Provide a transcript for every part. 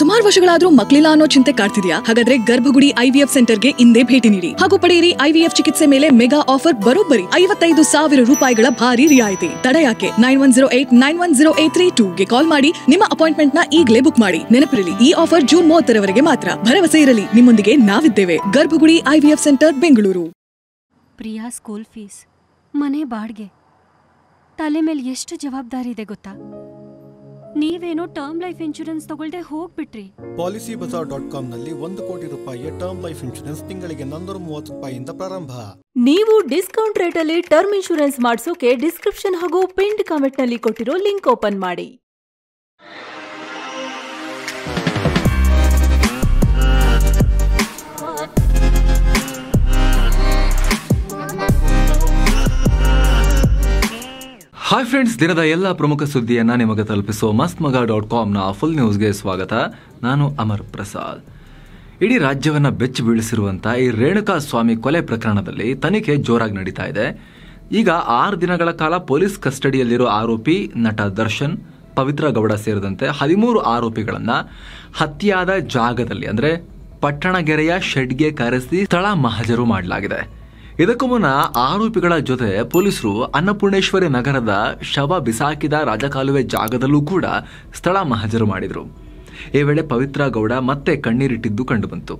ಸುಮಾರು ವರ್ಷಗಳಾದ್ರೂ ಮಕ್ಕಳಿಲ್ಲ ಅನ್ನೋ ಚಿಂತೆ ಕಾಡ್ತಿದೆಯಾ ಹಾಗಾದ್ರೆ ಗರ್ಭಗುಡಿ ಐವಿಎಫ್ ಸೆಂಟರ್ಗೆ ಇಂದೇ ಭೇಟಿ ನೀಡಿ ಹಾಗೂ ಪಡೆಯಿರಿ ಐವಿಎಫ್ ಚಿಕಿತ್ಸೆ ಮೇಲೆ ಮೆಗಾ ಆಫರ್ ಬರೋಬ್ಬರಿ ಐವತ್ತೈದು ಸಾವಿರ ರೂಪಾಯಿಗಳ ಭಾರಿ ರಿಯಾಯಿತಿ ತಡ ಯಾಕೆ nine one zero eight nine one zero eight three two ಗೆ ಕಾಲ್ ಮಾಡಿ ನಿಮ್ಮ ಅಪಾಯಿಂಟ್ಮೆಂಟ್ ನ ಈಗಲೇ ಬುಕ್ ಮಾಡಿ ನೆನಪಿರಲಿ ಈ ಆಫರ್ ಜೂನ್ ಮೂವತ್ತರವರೆಗೆ ಮಾತ್ರ ಭರವಸೆ ಇರಲಿ ನಿಮ್ಮೊಂದಿಗೆ ನಾವಿದ್ದೇವೆ Garbhagudi IVF centre Bengaluru Priya school fees ಮನೆ ಬಾಡ್ಗೆ ತಲೆ ಮೇಲೆ ಎಷ್ಟು ಜವಾಬ್ದಾರಿ ಇದೆ ಗೊತ್ತಾ ನೀವೇನು ಟರ್ಮ್ ಲೈಫ್ ಇನ್ಶೂರೆನ್ಸ್ ತಗೊಳ್ದೆ ಹೋಗ್ಬಿಟ್ರಿ ಪಾಲಿಸಿ ಬಜಾರ್ ಡಾಟ್ ಕಾಮ್ ನಲ್ಲಿ ಒಂದು ಕೋಟಿ ರೂಪಾಯಿಯ ಟರ್ಮ್ ಲೈಫ್ ಇನ್ಶೂರೆನ್ಸ್ ತಿಂಗಳಿಗೆ ನಂದರ ಮೂವತ್ತು ರೂಪಾಯಿಯಿಂದ ಪ್ರಾರಂಭ ನೀವು ಡಿಸ್ಕೌಂಟ್ ರೇಟ್ ಅಲ್ಲಿ ಟರ್ಮ್ ಇನ್ಶೂರೆನ್ಸ್ ಮಾಡಿಸೋಕೆ ಡಿಸ್ಕ್ರಿಪ್ಷನ್ ಹಾಗೂ ಪಿಂಡ್ ನಲ್ಲಿ ಕೊಟ್ಟಿರೋ ಲಿಂಕ್ ಓಪನ್ ಮಾಡಿ ಹಾಯ್ ಫ್ರೆಂಡ್ಸ್ ದಿನದ ಎಲ್ಲ ಪ್ರಮುಖ ಸುದ್ದಿಯನ್ನು ನಿಮಗೆ ತಲುಪಿಸೋ ಮಸ್ತ್ ಮಗ ಡಾಟ್ ಕಾಮ್ನ ಫುಲ್ ನ್ಯೂಸ್ಗೆ ಸ್ವಾಗತ ನಾನು ಅಮರ್ ಪ್ರಸಾದ್ ಇಡೀ ರಾಜ್ಯವನ್ನು ಬೆಚ್ಚಿ ಬೀಳಿಸಿರುವಂಥ ಈ ರೇಣುಕಾ ಸ್ವಾಮಿ ಕೊಲೆ ಪ್ರಕರಣದಲ್ಲಿ ತನಿಖೆ ಜೋರಾಗಿ ನಡೀತಾ ಇದೆ ಈಗ ಆರು ದಿನಗಳ ಕಾಲ ಪೊಲೀಸ್ ಕಸ್ಟಡಿಯಲ್ಲಿರೋ ಆರೋಪಿ ನಟ ದರ್ಶನ್ ಪವಿತ್ರ ಗೌಡ ಸೇರಿದಂತೆ ಹದಿಮೂರು ಆರೋಪಿಗಳನ್ನು ಹತ್ಯೆಯಾದ ಜಾಗದಲ್ಲಿ ಅಂದರೆ ಪಟ್ಟಣಗೆರೆಯ ಶೆಡ್ಗೆ ಕರೆಸಿ ಸ್ಥಳ ಮಹಜರು ಮಾಡಲಾಗಿದೆ ಇದಕ್ಕೂ ಮುನ್ನ ಆರೋಪಿಗಳ ಜೊತೆ ಪೊಲೀಸರು ಅನ್ನಪೂರ್ಣೇಶ್ವರಿ ನಗರದ ಶವ ಬಿಸಾಕಿದ ರಾಜಕಾಲುವೆ ಜಾಗದಲ್ಲೂ ಕೂಡ ಸ್ಥಳ ಮಹಜರು ಮಾಡಿದರು ಈ ವೇಳೆ ಪವಿತ್ರ ಗೌಡ ಮತ್ತೆ ಕಣ್ಣೀರಿಟ್ಟಿದ್ದು ಕಂಡುಬಂತು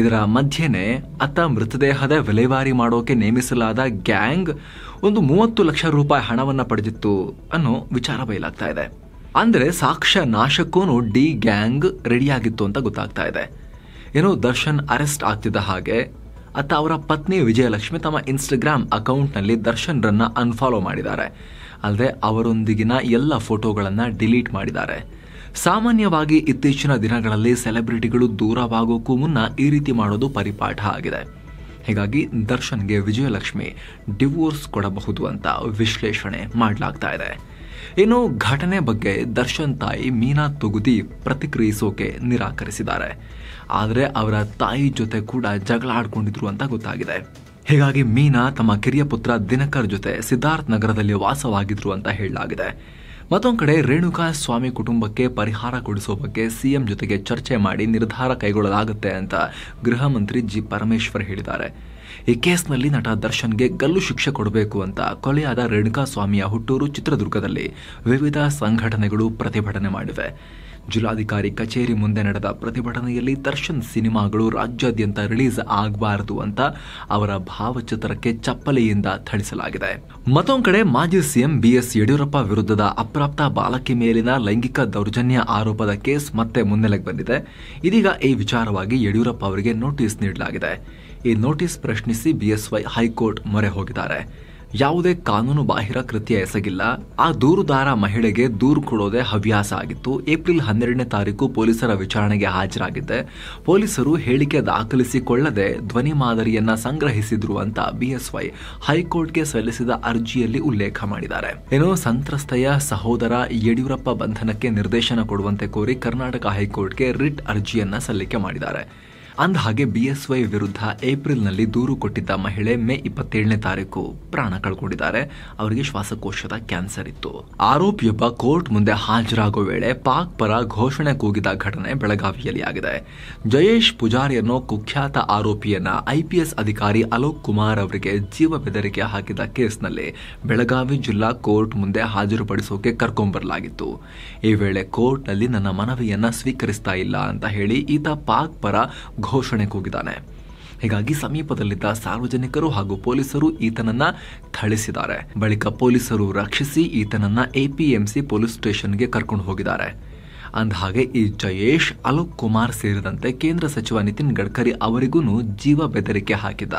ಇದರ ಮಧ್ಯೆನೇ ಅತ್ತ ಮೃತದೇಹದ ವಿಲೇವಾರಿ ಮಾಡೋಕೆ ನೇಮಿಸಲಾದ ಗ್ಯಾಂಗ್ ಒಂದು ಮೂವತ್ತು ಲಕ್ಷ ರೂಪಾಯಿ ಹಣವನ್ನು ಪಡೆದಿತ್ತು ಅನ್ನೋ ವಿಚಾರ ಬಯಲಾಗ್ತಾ ಇದೆ ಅಂದರೆ ಸಾಕ್ಷ್ಯ ನಾಶಕ್ಕೂ ಡಿ ಗ್ಯಾಂಗ್ ರೆಡಿಯಾಗಿತ್ತು ಅಂತ ಗೊತ್ತಾಗ್ತಾ ಇದೆ ಏನೋ ದರ್ಶನ್ ಅರೆಸ್ಟ್ ಆಗ್ತಿದ್ದ ಹಾಗೆ ಅತ್ತ ಅವರ ಪತ್ನಿ ವಿಜಯಲಕ್ಷ್ಮಿ ತಮ್ಮ ಇನ್ಸ್ಟಾಗ್ರಾಮ್ ಅಕೌಂಟ್ನಲ್ಲಿ ದರ್ಶನ್ರನ್ನ ಅನ್ಫಾಲೋ ಮಾಡಿದ್ದಾರೆ ಅಲ್ಲದೆ ಅವರೊಂದಿಗಿನ ಎಲ್ಲ ಫೋಟೋಗಳನ್ನು ಡಿಲೀಟ್ ಮಾಡಿದ್ದಾರೆ ಸಾಮಾನ್ಯವಾಗಿ ಇತ್ತೀಚಿನ ದಿನಗಳಲ್ಲಿ ಸೆಲೆಬ್ರಿಟಿಗಳು ದೂರವಾಗೋಕ್ಕೂ ಮುನ್ನ ಈ ರೀತಿ ಮಾಡೋದು ಪರಿಪಾಠ ಆಗಿದೆ ಹೀಗಾಗಿ ದರ್ಶನ್ಗೆ ವಿಜಯಲಕ್ಷ್ಮಿ ಡಿವೋರ್ಸ್ ಕೊಡಬಹುದು ಅಂತ ವಿಶ್ಲೇಷಣೆ ಮಾಡಲಾಗ್ತಾ ಇದೆ ಇನ್ನು ಘಟನೆ ಬಗ್ಗೆ ದರ್ಶನ್ ತಾಯಿ ಮೀನಾ ತೊಗುದಿ ಪ್ರತಿಕ್ರಿಯಿಸೋಕೆ ನಿರಾಕರಿಸಿದ್ದಾರೆ ಆದರೆ ಅವರ ತಾಯಿ ಜೊತೆ ಕೂಡ ಜಗಳ ಆಡ್ಕೊಂಡಿದ್ರು ಅಂತ ಗೊತ್ತಾಗಿದೆ ಹೀಗಾಗಿ ಮೀನಾ ತಮ್ಮ ಕಿರಿಯ ಪುತ್ರ ದಿನಕರ್ ಜೊತೆ ಸಿದ್ಧಾರ್ಥ್ ನಗರದಲ್ಲಿ ವಾಸವಾಗಿದ್ರು ಅಂತ ಹೇಳಲಾಗಿದೆ ಮತ್ತೊಂದು ಕಡೆ ರೇಣುಕಾ ಸ್ವಾಮಿ ಕುಟುಂಬಕ್ಕೆ ಪರಿಹಾರ ಕೊಡಿಸುವ ಬಗ್ಗೆ ಸಿಎಂ ಜೊತೆಗೆ ಚರ್ಚೆ ಮಾಡಿ ನಿರ್ಧಾರ ಕೈಗೊಳ್ಳಲಾಗುತ್ತೆ ಅಂತ ಗೃಹ ಮಂತ್ರಿ ಜಿ ಪರಮೇಶ್ವರ್ ಹೇಳಿದ್ದಾರೆ ಈ ಕೇಸ್ನಲ್ಲಿ ನಟ ದರ್ಶನ್ಗೆ ಗಲ್ಲು ಶಿಕ್ಷೆ ಕೊಡಬೇಕು ಅಂತ ಕೊಲೆಯಾದ ರೇಣುಕಾ ಸ್ವಾಮಿಯ ಹುಟ್ಟೂರು ಚಿತ್ರದುರ್ಗದಲ್ಲಿ ವಿವಿಧ ಸಂಘಟನೆಗಳು ಪ್ರತಿಭಟನೆ ಮಾಡಿವೆ ಜಿಲ್ಲಾಧಿಕಾರಿ ಕಚೇರಿ ಮುಂದೆ ನಡೆದ ಪ್ರತಿಭಟನೆಯಲ್ಲಿ ದರ್ಶನ್ ಸಿನಿಮಾಗಳು ರಾಜ್ಯಾದ್ಯಂತ ರಿಲೀಸ್ ಆಗಬಾರದು ಅಂತ ಅವರ ಭಾವಚಿತ್ರಕ್ಕೆ ಚಪ್ಪಲಿಯಿಂದ ಥಳಿಸಲಾಗಿದೆ ಮತ್ತೊಂದು ಕಡೆ ಮಾಜಿ ಸಿಎಂ ಬಿಎಸ್ ಯಡಿಯೂರಪ್ಪ ವಿರುದ್ಧದ ಅಪ್ರಾಪ್ತ ಬಾಲಕಿ ಮೇಲಿನ ಲೈಂಗಿಕ ದೌರ್ಜನ್ಯ ಆರೋಪದ ಕೇಸ್ ಮತ್ತೆ ಮುನ್ನೆಲೆಗೆ ಬಂದಿದೆ ಇದೀಗ ಈ ವಿಚಾರವಾಗಿ ಯಡಿಯೂರಪ್ಪ ಅವರಿಗೆ ನೋಟಿಸ್ ನೀಡಲಾಗಿದೆ ಈ ನೋಟಿಸ್ ಪ್ರಶ್ನಿಸಿ ಬಿಎಸ್ವೈ ಹೈಕೋರ್ಟ್ ಮೊರೆ ಹೋಗಿದ್ದಾರೆ ಯಾವುದೇ ಕಾನೂನು ಬಾಹಿರ ಕೃತ್ಯ ಎಸಗಿಲ್ಲ ಆ ದೂರುದಾರ ಮಹಿಳೆಗೆ ದೂರು ಕೊಡೋದೇ ಹವ್ಯಾಸ ಆಗಿತ್ತು ಏಪ್ರಿಲ್ ಹನ್ನೆರಡನೇ ತಾರೀಕು ಪೊಲೀಸರ ವಿಚಾರಣೆಗೆ ಹಾಜರಾಗಿದ್ದೆ ಪೊಲೀಸರು ಹೇಳಿಕೆ ದಾಖಲಿಸಿಕೊಳ್ಳದೆ ಧ್ವನಿ ಮಾದರಿಯನ್ನ ಸಂಗ್ರಹಿಸಿದ್ರು ಅಂತ ಬಿಎಸ್ವೈ ಹೈಕೋರ್ಟ್ಗೆ ಸಲ್ಲಿಸಿದ ಅರ್ಜಿಯಲ್ಲಿ ಉಲ್ಲೇಖ ಮಾಡಿದ್ದಾರೆ ಏನು ಸಂತ್ರಸ್ತೆಯ ಸಹೋದರ ಯಡಿಯೂರಪ್ಪ ಬಂಧನಕ್ಕೆ ನಿರ್ದೇಶನ ಕೊಡುವಂತೆ ಕೋರಿ ಕರ್ನಾಟಕ ಹೈಕೋರ್ಟ್ಗೆ ರಿಟ್ ಅರ್ಜಿಯನ್ನ ಸಲ್ಲಿಕೆ ಮಾಡಿದ್ದಾರೆ ಅಂದಹಾಗೆ ಬಿಎಸ್ವೈ ವಿರುದ್ಧ ಏಪ್ರಿಲ್ನಲ್ಲಿ ದೂರು ಕೊಟ್ಟಿದ್ದ ಮಹಿಳೆ ಮೇ ಇಪ್ಪತ್ತೇಳನೇ ತಾರೀಕು ಪ್ರಾಣ ಕಳ್ಕೊಂಡಿದ್ದಾರೆ ಅವರಿಗೆ ಶ್ವಾಸಕೋಶದ ಕ್ಯಾನ್ಸರ್ ಇತ್ತು ಆರೋಪಿಯೊಬ್ಬ ಕೋರ್ಟ್ ಮುಂದೆ ಹಾಜರಾಗುವ ವೇಳೆ ಪಾಕ್ ಪರ ಘೋಷಣೆ ಕೂಗಿದ ಘಟನೆ ಬೆಳಗಾವಿಯಲ್ಲಿ ಆಗಿದೆ ಜಯೇಶ್ ಪುಜಾರಿಯನ್ನು ಕುಖ್ಯಾತ ಆರೋಪಿಯನ್ನ ಐಪಿಎಸ್ ಅಧಿಕಾರಿ ಅಲೋಕ್ ಕುಮಾರ್ ಅವರಿಗೆ ಜೀವ ಬೆದರಿಕೆ ಹಾಕಿದ ಕೇಸ್ನಲ್ಲಿ ಬೆಳಗಾವಿ ಜಿಲ್ಲಾ ಕೋರ್ಟ್ ಮುಂದೆ ಹಾಜರುಪಡಿಸೋಕೆ ಕರ್ಕೊಂಬರಲಾಗಿತ್ತು ಈ ವೇಳೆ ಕೋರ್ಟ್ನಲ್ಲಿ ನನ್ನ ಮನವಿಯನ್ನ ಸ್ವೀಕರಿಸ್ತಾ ಇಲ್ಲ ಅಂತ ಹೇಳಿ ಈತ ಪಾಕ್ ಪರ ಘೋಷಣೆ ಕೂಗಿದ್ದಾನೆ ಹೀಗಾಗಿ ಸಮೀಪದಲ್ಲಿದ್ದ ಸಾರ್ವಜನಿಕರು ಹಾಗೂ ಪೊಲೀಸರು ಈತನನ್ನ ಥಳಿಸಿದ್ದಾರೆ ಬಳಿಕ ಪೊಲೀಸರು ರಕ್ಷಿಸಿ ಈತನನ್ನ ಎಪಿಎಂಸಿ ಪೊಲೀಸ್ ಸ್ಟೇಷನ್ಗೆ ಕರ್ಕೊಂಡು ಹೋಗಿದ್ದಾರೆ ಹಾಗೆ ಈ ಜಯೇಶ್ ಅಲೋಕ್ ಕುಮಾರ್ ಸೇರಿದಂತೆ ಕೇಂದ್ರ ಸಚಿವ ನಿತಿನ್ ಗಡ್ಕರಿ ಅವರಿಗೂ ಜೀವ ಬೆದರಿಕೆ ಹಾಕಿದ್ದ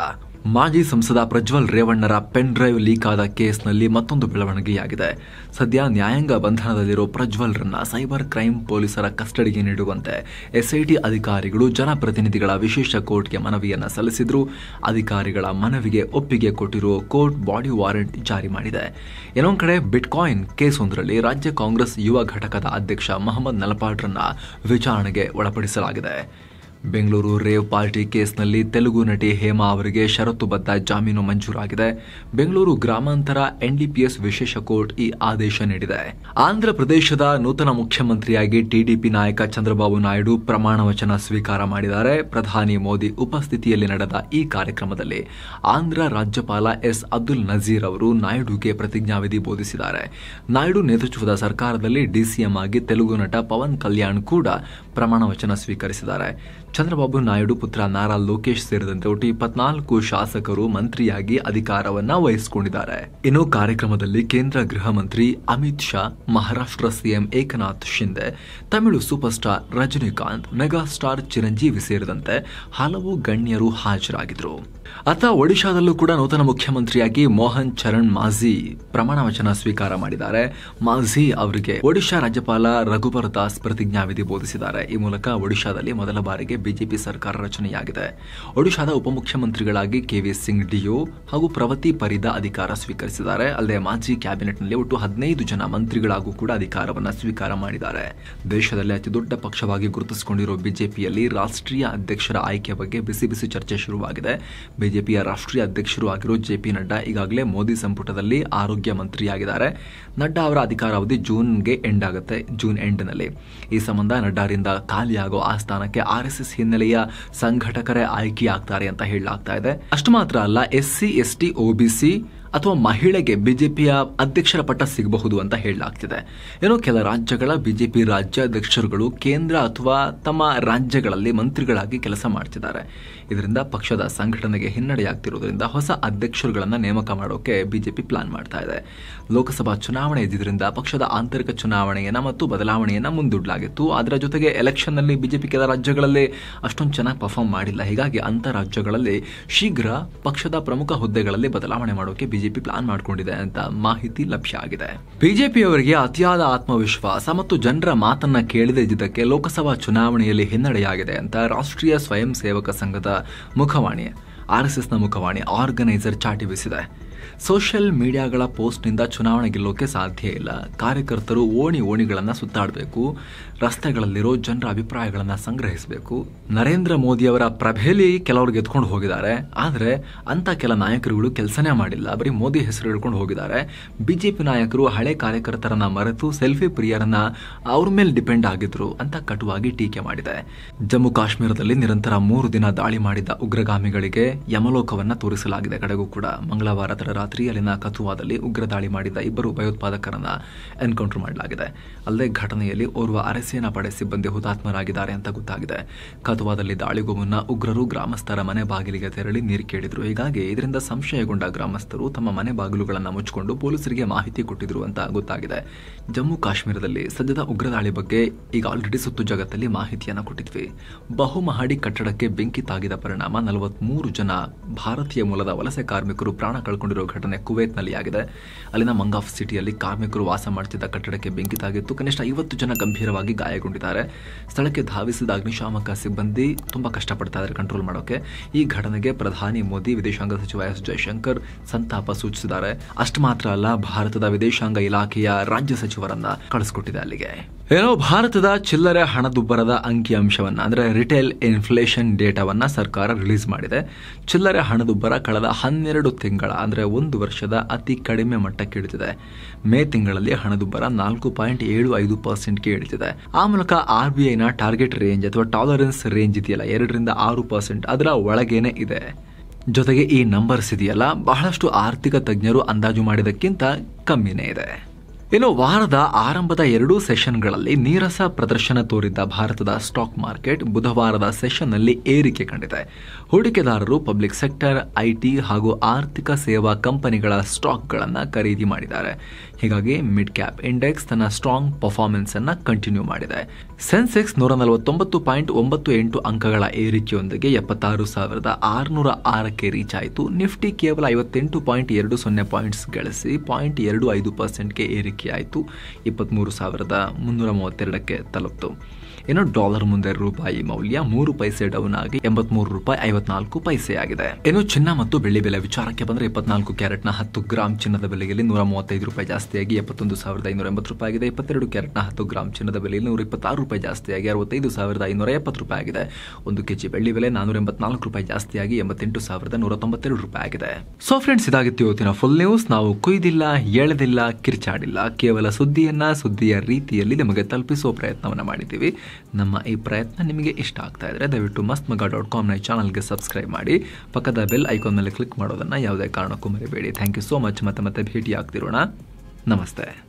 ಮಾಜಿ ಸಂಸದ ಪ್ರಜ್ವಲ್ ರೇವಣ್ಣರ ಪೆನ್ ಡ್ರೈವ್ ಲೀಕ್ ಆದ ಕೇಸ್ನಲ್ಲಿ ಮತ್ತೊಂದು ಬೆಳವಣಿಗೆಯಾಗಿದೆ ಸದ್ಯ ನ್ಯಾಯಾಂಗ ಬಂಧನದಲ್ಲಿರುವ ಪ್ರಜ್ವಲ್ರನ್ನ ಸೈಬರ್ ಕ್ರೈಮ್ ಪೊಲೀಸರ ಕಸ್ಟಡಿಗೆ ನೀಡುವಂತೆ ಎಸ್ಐಟಿ ಅಧಿಕಾರಿಗಳು ಜನಪ್ರತಿನಿಧಿಗಳ ವಿಶೇಷ ಕೋರ್ಟ್ಗೆ ಮನವಿಯನ್ನು ಸಲ್ಲಿಸಿದ್ರು ಅಧಿಕಾರಿಗಳ ಮನವಿಗೆ ಒಪ್ಪಿಗೆ ಕೊಟ್ಟಿರುವ ಕೋರ್ಟ್ ಬಾಡಿ ವಾರೆಂಟ್ ಜಾರಿ ಮಾಡಿದೆ ಇನ್ನೊಂದು ಕಡೆ ಬಿಟ್ಕಾಯಿನ್ ಕೇಸೊಂದರಲ್ಲಿ ರಾಜ್ಯ ಕಾಂಗ್ರೆಸ್ ಯುವ ಘಟಕದ ಅಧ್ಯಕ್ಷ ಮಹಮ್ಮದ್ ನಲಪಾಡ್ರನ್ನ ವಿಚಾರಣೆಗೆ ಒಳಪಡಿಸಲಾಗಿದೆ ಬೆಂಗಳೂರು ರೇವ್ ಪಾರ್ಟಿ ಕೇಸ್ನಲ್ಲಿ ತೆಲುಗು ನಟಿ ಹೇಮಾ ಅವರಿಗೆ ಷರತ್ತುಬದ್ಧ ಜಾಮೀನು ಮಂಜೂರಾಗಿದೆ ಬೆಂಗಳೂರು ಗ್ರಾಮಾಂತರ ಎನ್ಡಿಪಿಎಸ್ ವಿಶೇಷ ಕೋರ್ಟ್ ಈ ಆದೇಶ ನೀಡಿದೆ ಆಂಧ್ರ ಪ್ರದೇಶದ ನೂತನ ಮುಖ್ಯಮಂತ್ರಿಯಾಗಿ ಟಿಡಿಪಿ ನಾಯಕ ಚಂದ್ರಬಾಬು ನಾಯ್ಡು ಪ್ರಮಾಣ ವಚನ ಸ್ವೀಕಾರ ಮಾಡಿದ್ದಾರೆ ಪ್ರಧಾನಿ ಮೋದಿ ಉಪಸ್ಥಿತಿಯಲ್ಲಿ ನಡೆದ ಈ ಕಾರ್ಯಕ್ರಮದಲ್ಲಿ ಆಂಧ್ರ ರಾಜ್ಯಪಾಲ ಎಸ್ ಅಬ್ದುಲ್ ನಜೀರ್ ಅವರು ನಾಯ್ಡುಗೆ ಪ್ರತಿಜ್ಞಾವಿಧಿ ಬೋಧಿಸಿದ್ದಾರೆ ನಾಯ್ಡು ನೇತೃತ್ವದ ಸರ್ಕಾರದಲ್ಲಿ ಡಿಸಿಎಂ ಆಗಿ ತೆಲುಗು ನಟ ಪವನ್ ಕಲ್ಯಾಣ್ ಕೂಡ ಪ್ರಮಾಣ ವಚನ ಸ್ವೀಕರಿಸಿದ್ದಾರೆ ಚಂದ್ರಬಾಬು ನಾಯ್ಡು ಪುತ್ರ ನಾರಾ ಲೋಕೇಶ್ ಸೇರಿದಂತೆ ಒಟ್ಟು ಇಪ್ಪತ್ನಾಲ್ಕು ಶಾಸಕರು ಮಂತ್ರಿಯಾಗಿ ಅಧಿಕಾರವನ್ನ ವಹಿಸಿಕೊಂಡಿದ್ದಾರೆ ಇನ್ನು ಕಾರ್ಯಕ್ರಮದಲ್ಲಿ ಕೇಂದ್ರ ಗೃಹ ಮಂತ್ರಿ Amit Shah Maharashtra CM Eknath Shinde Tamil super star Rajinikanth mega star Chiranjeevi ಸೇರಿದಂತೆ ಹಲವು ಗಣ್ಯರು ಹಾಜರಾಗಿದ್ದರು ಆತ ಒಡಿಶಾದಲ್ಲೂ ಕೂಡ ನೂತನ ಮುಖ್ಯಮಂತ್ರಿಯಾಗಿ ಮೋಹನ್ ಚರಣ್ ಮಾಝಿ ಪ್ರಮಾಣ ವಚನ ಸ್ವೀಕಾರ ಮಾಡಿದ್ದಾರೆ ಮಾಝಿ ಅವರಿಗೆ ಒಡಿಶಾ ರಾಜ್ಯಪಾಲ ರಘುಬರ್ ದಾಸ್ ಪ್ರತಿಜ್ಞಾವಿಧಿ ಬೋಧಿಸಿದ್ದಾರೆ ಈ ಮೂಲಕ ಒಡಿಶಾದಲ್ಲಿ ಮೊದಲ ಬಾರಿಗೆ ಬಿಜೆಪಿ ಸರ್ಕಾರ ರಚನೆಯಾಗಿದೆ ಒಡಿಶಾದ ಉಪಮುಖ್ಯಮಂತ್ರಿಗಳಾಗಿ ಕೆವಿ ಸಿಂಗ್ ಡಿಯೋ ಹಾಗೂ ಪ್ರವತಿ ಪರಿದ ಅಧಿಕಾರ ಸ್ವೀಕರಿಸಿದ್ದಾರೆ ಅಲ್ಲದೆ ಮಾಜಿ ಕ್ಯಾಬಿನೆಟ್ನಲ್ಲಿ ಒಟ್ಟು ಹದಿನೈದು ಜನ ಮಂತ್ರಿಗಳಾಗೂ ಕೂಡ ಅಧಿಕಾರವನ್ನು ಸ್ವೀಕಾರ ಮಾಡಿದ್ದಾರೆ ದೇಶದಲ್ಲಿ ಅತಿ ದೊಡ್ಡ ಪಕ್ಷವಾಗಿ ಗುರುತಿಸಿಕೊಂಡಿರುವ ಬಿಜೆಪಿಯಲ್ಲಿ ರಾಷ್ಟ್ರೀಯ ಅಧ್ಯಕ್ಷರ ಆಯ್ಕೆ ಬಗ್ಗೆ ಬಿಸಿ ಬಿಸಿ ಚರ್ಚೆ ಶುರುವಾಗಿದೆ ಬಿಜೆಪಿಯ ರಾಷ್ಟ್ರೀಯ ಅಧ್ಯಕ್ಷರು ಆಗಿರೋ ಜೆ ಪಿ ನಡ್ಡಾ ಈಗಾಗಲೇ ಮೋದಿ ಸಂಪುಟದಲ್ಲಿ ಆರೋಗ್ಯ ಮಂತ್ರಿಯಾಗಿದ್ದಾರೆ ನಡ್ಡಾ ಅವರ ಅಧಿಕಾರಾವಧಿ ಜೂನ್ಗೆ ಎಂಡ್ ಆಗುತ್ತೆ ಜೂನ್ ನಲ್ಲಿ ಈ ಸಂಬಂಧ ನಡ್ಡಾರಿಂದ ಖಾಲಿಯಾಗೋ ಆ ಸ್ಥಾನಕ್ಕೆ ಆರ್ ಎಸ್ ಎಸ್ ಹಿನ್ನೆಲೆಯ ಸಂಘಟಕರೇ ಆಯ್ಕೆಯಾಗ್ತಾರೆ ಅಂತ ಹೇಳಲಾಗ್ತಾ ಇದೆ ಅಷ್ಟು ಮಾತ್ರ ಅಲ್ಲ S C S T OBC ಅಥವಾ ಮಹಿಳೆಗೆ ಬಿಜೆಪಿಯ ಅಧ್ಯಕ್ಷರ ಪಟ್ಟ ಸಿಗಬಹುದು ಅಂತ ಹೇಳಲಾಗ್ತಿದೆ ಏನೋ ಕೆಲ ರಾಜ್ಯಗಳ ಬಿಜೆಪಿ ರಾಜ್ಯಾಧ್ಯಕ್ಷರುಗಳು ಕೇಂದ್ರ ಅಥವಾ ತಮ್ಮ ರಾಜ್ಯಗಳಲ್ಲಿ ಮಂತ್ರಿಗಳಾಗಿ ಕೆಲಸ ಮಾಡ್ತಿದ್ದಾರೆ ಇದರಿಂದ ಪಕ್ಷದ ಸಂಘಟನೆಗೆ ಹಿನ್ನಡೆಯಾಗ್ತಿರುವುದರಿಂದ ಹೊಸ ಅಧ್ಯಕ್ಷರುಗಳನ್ನು ನೇಮಕ ಮಾಡೋಕೆ ಬಿಜೆಪಿ ಪ್ಲಾನ್ ಮಾಡ್ತಾ ಇದೆ ಲೋಕಸಭಾ ಚುನಾವಣೆ ಇದ್ದಿದ್ದರಿಂದ ಪಕ್ಷದ ಆಂತರಿಕ ಚುನಾವಣೆಯನ್ನು ಮತ್ತು ಬದಲಾವಣೆಯನ್ನು ಮುಂದೂಡಲಾಗಿತ್ತು ಅದರ ಜೊತೆಗೆ ಎಲೆಕ್ಷನ್ನಲ್ಲಿ ಬಿಜೆಪಿ ಕೆಲ ರಾಜ್ಯಗಳಲ್ಲಿ ಅಷ್ಟೊಂದು ಚೆನ್ನಾಗಿ ಪರ್ಫಾರ್ಮ್ ಮಾಡಿಲ್ಲ ಹೀಗಾಗಿ ಅಂತ ರಾಜ್ಯಗಳಲ್ಲಿ ಶೀಘ್ರ ಪಕ್ಷದ ಪ್ರಮುಖ ಹುದ್ದೆಗಳಲ್ಲಿ ಬದಲಾವಣೆ ಮಾಡೋಕೆ ಬಿಜೆಪಿ ಬಿಜೆಪಿ ಪ್ಲಾನ್ ಮಾಡಿಕೊಂಡಿದೆ ಅಂತ ಮಾಹಿತಿ ಲಭ್ಯ ಆಗಿದೆ ಬಿಜೆಪಿಯವರಿಗೆ ಅತಿಯಾದ ಆತ್ಮವಿಶ್ವಾಸ ಮತ್ತು ಜನರ ಮಾತನ್ನ ಕೇಳದೆ ಇದಕ್ಕೆ ಲೋಕಸಭಾ ಚುನಾವಣೆಯಲ್ಲಿ ಹಿನ್ನಡೆಯಾಗಿದೆ ಅಂತ ರಾಷ್ಟ್ರೀಯ ಸ್ವಯಂ ಸೇವಕ ಸಂಘದ ಮುಖವಾಣಿ ಆರ್ಎಸ್ಎಸ್ನ ಮುಖವಾಣಿ ಆರ್ಗನೈಸರ್ ಚಾಟಿ ಬೀಸಿದೆ ಸೋಷಿಯಲ್ ಮೀಡಿಯಾಗಳ ಪೋಸ್ಟ್ನಿಂದ ಚುನಾವಣೆ ಗೆಲ್ಲೋಕೆ ಸಾಧ್ಯ ಇಲ್ಲ ಕಾರ್ಯಕರ್ತರು ಓಣಿ ಓಣಿಗಳನ್ನು ಸುತ್ತಾಡಬೇಕು ರಸ್ತೆಗಳಲ್ಲಿರೋ ಜನರ ಅಭಿಪ್ರಾಯಗಳನ್ನು ಸಂಗ್ರಹಿಸಬೇಕು ನರೇಂದ್ರ ಮೋದಿಯವರ ಪ್ರಭೆಯಲ್ಲಿ ಕೆಲವರು ಗೆದ್ಕೊಂಡು ಹೋಗಿದ್ದಾರೆ ಆದರೆ ಅಂಥ ಕೆಲ ನಾಯಕರುಗಳು ಕೆಲಸನೇ ಮಾಡಿಲ್ಲ ಬರೀ ಮೋದಿ ಹೆಸರು ಹೇಳ್ಕೊಂಡು ಹೋಗಿದ್ದಾರೆ ಬಿಜೆಪಿ ನಾಯಕರು ಹಳೆ ಕಾರ್ಯಕರ್ತರನ್ನ ಮರೆತು ಸೆಲ್ಫಿ ಪ್ರಿಯರನ್ನ ಅವ್ರ ಮೇಲೆ ಡಿಪೆಂಡ್ ಆಗಿದ್ರು ಅಂತ ಕಟುವಾಗಿ ಟೀಕೆ ಮಾಡಿದೆ ಜಮ್ಮು ಕಾಶ್ಮೀರದಲ್ಲಿ ನಿರಂತರ ಮೂರು ದಿನ ದಾಳಿ ಮಾಡಿದ ಉಗ್ರಗಾಮಿಗಳಿಗೆ ಯಮಲೋಕವನ್ನ ತೋರಿಸಲಾಗಿದೆ ಕಡೆಗೂ ಕೂಡ ಮಂಗಳವಾರ ರಾತ್ರಿ ಅಲ್ಲಿನ ಕಥುವಾದಲ್ಲಿ ಉಗ್ರ ದಾಳಿ ಮಾಡಿದ ಇಬ್ಬರು ಭಯೋತ್ಪಾದಕರನ್ನ ಎನ್ಕೌಂಟರ್ ಮಾಡಲಾಗಿದೆ ಅಲ್ಲದೆ ಘಟನೆಯಲ್ಲಿ ಓರ್ವ ಅರೆಸೇನಾ ಪಡೆ ಸಿಬ್ಬಂದಿ ಹುತಾತ್ಮರಾಗಿದ್ದಾರೆ ಅಂತ ಗೊತ್ತಾಗಿದೆ ಕಥುವಾದಲ್ಲಿ ದಾಳಿಗೂ ಮುನ್ನ ಉಗ್ರರು ಗ್ರಾಮಸ್ಥರ ಮನೆ ಬಾಗಿಲಿಗೆ ತೆರಳಿ ನೀರು ಕೇಳಿದ್ರು ಹೀಗಾಗಿ ಇದರಿಂದ ಸಂಶಯಗೊಂಡ ಗ್ರಾಮಸ್ಥರು ತಮ್ಮ ಮನೆ ಬಾಗಿಲುಗಳನ್ನು ಮುಚ್ಚಿಕೊಂಡು ಪೊಲೀಸರಿಗೆ ಮಾಹಿತಿ ಕೊಟ್ಟಿದ್ರು ಅಂತ ಗೊತ್ತಾಗಿದೆ ಜಮ್ಮು ಕಾಶ್ಮೀರದಲ್ಲಿ ಸದ್ಯದ ಉಗ್ರ ದಾಳಿ ಬಗ್ಗೆ ಈಗ ಆಲ್ರೆಡಿ ಸುತ್ತು ಜಗತ್ತಲ್ಲಿ ಮಾಹಿತಿಯನ್ನು ಕೊಟ್ಟಿದ್ವಿ ಬಹುಮಹಡಿ ಕಟ್ಟಡಕ್ಕೆ ಬೆಂಕಿ ತಾಗಿದ ಪರಿಣಾಮ ನಲವತ್ಮೂರು ಜನ ಭಾರತೀಯ ಮೂಲದ ವಲಸೆ ಕಾರ್ಮಿಕರು ಪ್ರಾಣ ಕಳ್ಕೊಂಡಿರೋ ಘಟನೆ ಘಟನೆ ಕುವೈತ್ನಲ್ಲಿ ಆಗಿದೆ ಅಲ್ಲಿನ ಮಂಗಾಫ್ ಸಿಟಿಯಲ್ಲಿ ಕಾರ್ಮಿಕರು ವಾಸ ಮಾಡುತ್ತಿದ್ದ ಕಟ್ಟಡಕ್ಕೆ ಬೆಂಕಿ ತಾಗಿತ್ತು ಕನಿಷ್ಠ ಐವತ್ತು ಜನ ಗಂಭೀರವಾಗಿ ಗಾಯಗೊಂಡಿದ್ದಾರೆ ಸ್ಥಳಕ್ಕೆ ಧಾವಿಸಿದ ಅಗ್ನಿಶಾಮಕ ಸಿಬ್ಬಂದಿ ತುಂಬಾ ಕಷ್ಟಪಡ್ತಾ ಇದ್ದಾರೆ ಕಂಟ್ರೋಲ್ ಮಾಡೋಕೆ ಈ ಘಟನೆಗೆ ಪ್ರಧಾನಿ ಮೋದಿ ವಿದೇಶಾಂಗ ಸಚಿವ ಎಸ್ ಜಯಶಂಕರ್ ಸಂತಾಪ ಸೂಚಿಸಿದ್ದಾರೆ ಅಷ್ಟು ಮಾತ್ರ ಅಲ್ಲ ಭಾರತದ ವಿದೇಶಾಂಗ ಇಲಾಖೆಯ ರಾಜ್ಯ ಸಚಿವರನ್ನ ಕಳಿಸ್ಕೊಟ್ಟಿದೆ ಅಲ್ಲಿಗೆ ಏನೋ ಭಾರತದ ಚಿಲ್ಲರೆ ಹಣದುಬ್ಬರದ ಅಂಕಿಅಂಶವನ್ನು ಅಂದರೆ ರಿಟೇಲ್ ಇನ್ಫ್ಲೇಷನ್ ಡೇಟಾವನ್ನು ಸರ್ಕಾರ ರಿಲೀಸ್ ಮಾಡಿದೆ ಚಿಲ್ಲರೆ ಹಣದುಬ್ಬರ ಕಳೆದ ಹನ್ನೆರಡು ತಿಂಗಳ ಅಂದರೆ ಒಂದು ವರ್ಷದ ಅತಿ ಕಡಿಮೆ ಮಟ್ಟಕ್ಕೆ ಇಳಿದಿದೆ ಮೇ ತಿಂಗಳಲ್ಲಿ ಹಣದುಬ್ಬರ ನಾಲ್ಕು ಪಾಯಿಂಟ್ ಏಳು ಐದು ಪರ್ಸೆಂಟ್ಗೆ ಇಳಿದಿದೆ ಆ ಮೂಲಕ ಆರ್ ಬಿ ಐನ ಟಾರ್ಗೆಟ್ ರೇಂಜ್ ಅಥವಾ ಟಾಲರೆನ್ಸ್ ರೇಂಜ್ ಇದೆಯಲ್ಲ ಎರಡರಿಂದ ಆರು ಪರ್ಸೆಂಟ್ ಅದರ ಒಳಗೇನೆ ಇದೆ ಜೊತೆಗೆ ಈ ನಂಬರ್ಸ್ ಇದೆಯಲ್ಲ ಬಹಳಷ್ಟು ಆರ್ಥಿಕ ತಜ್ಞರು ಅಂದಾಜು ಮಾಡಿದಕ್ಕಿಂತ ಕಮ್ಮಿನೇ ಇದೆ ಇನ್ನು ವಾರದ ಆರಂಭದ ಎರಡೂ ಸೆಷನ್ಗಳಲ್ಲಿ ನೀರಸ ಪ್ರದರ್ಶನ ತೋರಿದ್ದ ಭಾರತದ ಸ್ಟಾಕ್ ಮಾರ್ಕೆಟ್ ಬುಧವಾರದ ಸೆಷನ್ನಲ್ಲಿ ಏರಿಕೆ ಕಂಡಿದೆ ಹೂಡಿಕೆದಾರರು ಪಬ್ಲಿಕ್ ಸೆಕ್ಟರ್ ಐಟಿ ಹಾಗೂ ಆರ್ಥಿಕ ಸೇವಾ ಕಂಪನಿಗಳ ಸ್ಟಾಕ್ಗಳನ್ನು ಖರೀದಿ ಮಾಡಿದ್ದಾರೆ ಹೀಗಾಗಿ ಮಿಡ್ ಕ್ಯಾಪ್ ಇಂಡೆಕ್ಸ್ ತನ್ನ ಸ್ಟ್ರಾಂಗ್ ಪರ್ಫಾರ್ಮೆನ್ಸ್ ಅನ್ನು ಕಂಟಿನ್ಯೂ ಮಾಡಿದೆ ಸೆನ್ಸೆಕ್ಸ್ ನೂರ ನಲವತ್ತೊಂಬತ್ತು ಪಾಯಿಂಟ್ ಒಂಬತ್ತು ಎಂಟು ಅಂಕಗಳ ಏರಿಕೆಯೊಂದಿಗೆ ಎಪ್ಪತ್ತಾರು ಸಾವಿರದ ಆರುನೂರ ಆರಕ್ಕೆ ರೀಚ್ ಆಯಿತು ನಿಫ್ಟಿ ಕೇವಲ ಐವತ್ತೆಂಟು ಪಾಯಿಂಟ್ ಎರಡು ಸೊನ್ನೆ ಪಾಯಿಂಟ್ಸ್ ಗಳಿಸಿ ಪಾಯಿಂಟ್ ಎರಡು ಐದು ಪರ್ಸೆಂಟ್ಗೆ ಏರಿಕೆ ಏರಿಕೆ ಆಯಿತು ಇಪ್ಪತ್ತ್ಮೂರು ಸಾವಿರದ ಮುನ್ನೂರ ಮೂವತ್ತೆರಡಕ್ಕೆ ತಲುಪಿತು ಇನ್ನು ಡಾಲರ್ ಮುಂದೆ ರೂಪಾಯಿ ಮೌಲ್ಯ ಮೂರು ಪೈಸೆ ಡೌನ್ ಆಗಿ ಎಂಬತ್ ಮೂರು ರೂಪಾಯಿ ಐವತ್ನಾಲ್ಕು ಪೈಸೆ ಆಗಿದೆ ಇನ್ನು ಚಿನ್ನ ಮತ್ತು ಬೆಳ್ಳಿ ಬೆಲೆ ವಿಚಾರಕ್ಕೆ ಬಂದ್ರೆ ಇಪ್ಪತ್ನಾಲ್ಕು ಕ್ಯಾರೆಟ್ನ ಹತ್ತು ಗ್ರಾಮ್ ಚಿನ್ನದ ಬೆಲೆಯಲ್ಲಿ ನೂರ ಮೂವತ್ತೈದು ರೂಪಾಯಿ ಜಾಸ್ತಿಯಾಗಿ ಎಪ್ಪತ್ತೊಂದು ಸಾವಿರದ ಐನೂರ ಎಂಬತ್ತು ರೂಪಾಯಿ ಆಗಿದೆ ಇಪ್ಪತ್ತೆರಡು ಕ್ಯಾರೆಟ್ನ ಹತ್ತು ಗ್ರಾಮ್ ಚಿನ್ನದ ಬೆಲೆಯಲ್ಲಿ ನೂರ ಇಪ್ಪತ್ತಾರು ರೂಪಾಯಿ ಜಾಸ್ತಿಯಾಗಿ ಅರವತ್ತೈದು ಸಾವಿರದ ಐನೂರ ಎಪ್ಪತ್ತು ರೂಪಾಯಿ ಆಗಿದೆ ಒಂದು ಕೆಜಿ ಬೆಳ್ಳಿ ಬೆಲೆ ನಾನೂರ ಎಂಬತ್ನಾಲ್ಕು ರೂಪಾಯಿ ಜಾಸ್ತಿಯಾಗಿ ಎಂಬತ್ತೆಂಟು ಸಾವಿರದ ನೂರ ತೊಂಬತ್ತೆರಡು ರೂಪಾಯಿ ಆಗಿದೆ ಸೊ ಫ್ರೆಂಡ್ಸ್ ಇದಾಗಿತ್ತು ಇವತ್ತಿನ ಫುಲ್ ನ್ಯೂಸ್ ನಾವು ಕುಯ್ದಿಲ್ಲ ಎಳೆದಿಲ್ಲ ಕಿರ್ಚಾಡಿಲ್ಲ ಕೇವಲ ಸುದ್ದಿಯನ್ನ ಸುದ್ದಿಯ ರೀತಿಯಲ್ಲಿ ನಿಮಗೆ ತಲುಪಿಸುವ ಪ್ರಯತ್ನವನ್ನು ಮಾಡಿದ್ದೀವಿ ನಮ್ಮ ಈ ಪ್ರಯತ್ನ ನಿಮಗೆ ಇಷ್ಟ ಆಗ್ತಾ ಇದ್ದರೆ ದಯವಿಟ್ಟು ಮಸ್ತ್ ಮಗ ಡಾಟ್ ಕಾಮ್ನ ಚಾನಲ್ಗೆ ಸಬ್ಸ್ಕ್ರೈಬ್ ಮಾಡಿ ಪಕ್ಕದ ಬೆಲ್ ಐಕಾನ್ ಮೇಲೆ ಕ್ಲಿಕ್ ಮಾಡೋದನ್ನು ಯಾವುದೇ ಕಾರಣಕ್ಕೂ ಮರಿಬೇಡಿ ಥ್ಯಾಂಕ್ ಯು ಸೋ ಮಚ್ ಮತ್ತೆ ಮತ್ತೆ ಭೇಟಿ ಆಗ್ತಿರೋಣ ನಮಸ್ತೆ